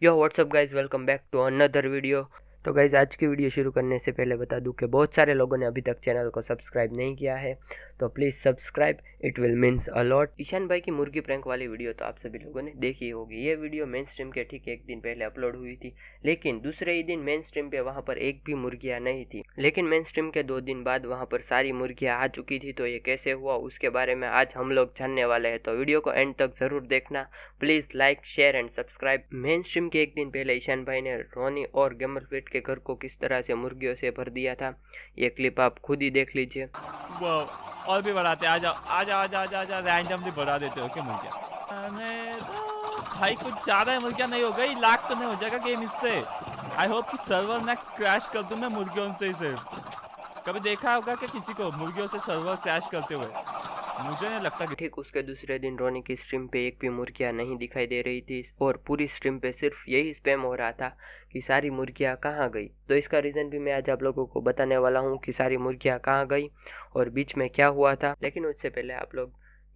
yo what's up guys welcome back to another video तो guys आज की video शुरू करने से पहले बता दूं कि बहुत सारे लोगों ने अभी तक चैनल को सब्सक्राइब नहीं किया है तो please subscribe it will means a lot Ishan भाई की मुर्गी प्रैंक वाली वीडियो तो आप सभी लोगों ने देखी होगी ये वीडियो मेन स्ट्रीम के ठीक एक दिन पहले अपलोड हुई थी लेकिन दूसरे ही दिन मेन स्ट्रीम पे वहाँ पर एक भी मुर्गियाँ नहीं थी लेकिन मेन स्ट्रीम के दो दिन बाद वहाँ पर सारी मुर्गियाँ आ चुकी थी तो ये कैसे हुआ उसके बारे में आज हम लोग जानने वाले हैं तो वीडियो को एंड तक ज़रूर देखना please like share and subscribe mainstream के एक दिन पहले ईशान भाई ने रोनी और गेमर सेठ के घर को किस तरह से मुर्गियों से भर दिया था ये क्लिप आप खुद ही देख लीजिए और भी बढ़ाते रैंडमली बढ़ा देते हो क्या मुर्गिया तो भाई कुछ ज़्यादा है मुर्गिया नहीं हो गई लाख तो नहीं हो जाएगा गेम इससे आई होप की सर्वर ना क्रैश कर दू मैं मुर्गियों से ही सिर्फ कभी देखा होगा कि किसी को मुर्गियों से सर्वर क्रैश करते हुए मुझे नहीं लगता ठीक उसके दूसरे दिन रोनी की स्ट्रीम पे एक भी मुर्गिया नहीं दिखाई दे रही थी और पूरी स्ट्रीम पे सिर्फ यही स्पैम हो रहा था कि सारी मुर्गिया कहाँ गई तो इसका रीज़न भी मैं आज आप लोगों को बताने वाला हूँ कि सारी मुर्गिया कहाँ गई और बीच में क्या हुआ था लेकिन उससे पहले आप लोग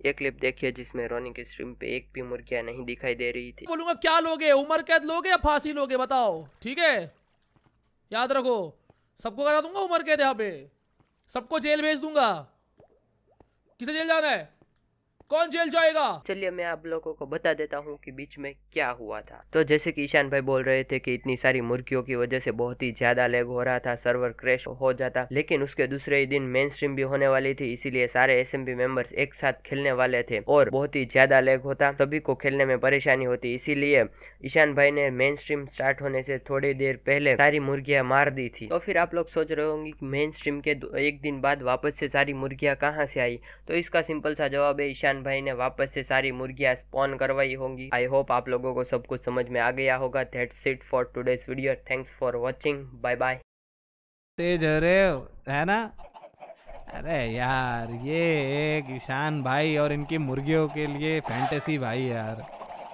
एक क्लिप देखिए जिसमें रोनी की स्ट्रीम पे एक भी मुर्गिया नहीं दिखाई दे रही थी बोलूंगा क्या लोगे उम्र कैद लोगे या फांसी लोगे बताओ ठीक है याद रखो सबको करा दूंगा उम्र कैद यहाँ पे सबको जेल भेज दूंगा किसे जेल जाना है कौन जेल जाएगा चलिए मैं आप लोगों को बता देता हूँ कि बीच में क्या हुआ था तो जैसे कि ईशान भाई बोल रहे थे कि इतनी सारी मुर्गियों की वजह से बहुत ही ज्यादा लेग हो रहा था सर्वर क्रैश हो जाता लेकिन उसके दूसरे ही दिन मेन स्ट्रीम भी होने वाली थी इसीलिए सारे एस एम मेंबर्स एक साथ खेलने वाले थे और बहुत ही ज्यादा लेग होता सभी को खेलने में परेशानी होती इसीलिए ईशान भाई ने मेन स्ट्रीम स्टार्ट होने से थोड़ी देर पहले सारी मुर्गिया मार दी थी तो फिर आप लोग सोच रहे होंगे मेन स्ट्रीम के एक दिन बाद वापस से सारी मुर्गिया कहाँ से आई तो इसका सिंपल सा जवाब है ईशान भाई ने वापस से सारी मुर्गियां स्पॉन करवाई होंगी आई होप आप लोगों को सब कुछ समझ में आ गया होगा that's it for today's video thanks for watching bye bye तेज अरे है ना अरे यार ये एक ईशान भाई और इनकी मुर्गियों के लिए फैंटेसी भाई यार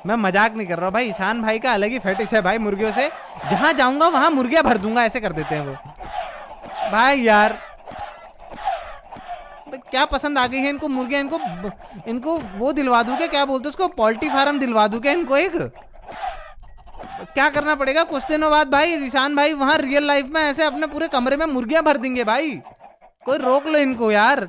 मैं मजाक नहीं कर रहा हूँ भाई ईशान भाई का अलग ही फैटिस है भाई मुर्गियों से जहाँ जाऊँगा वहाँ मुर्गियाँ भर दूंगा ऐसे कर देते हैं वो भाई यार क्या पसंद आ गई है इनको मुर्गियाँ इनको इनको वो दिलवा दूँ क्या क्या बोलते उसको पोल्ट्री फार्म दिलवा दूँ क्या इनको एक क्या करना पड़ेगा कुछ दिनों बाद भाई ईशान भाई वहाँ रियल लाइफ में ऐसे अपने पूरे कमरे में मुर्गियाँ भर देंगे भाई कोई रोक लो इनको यार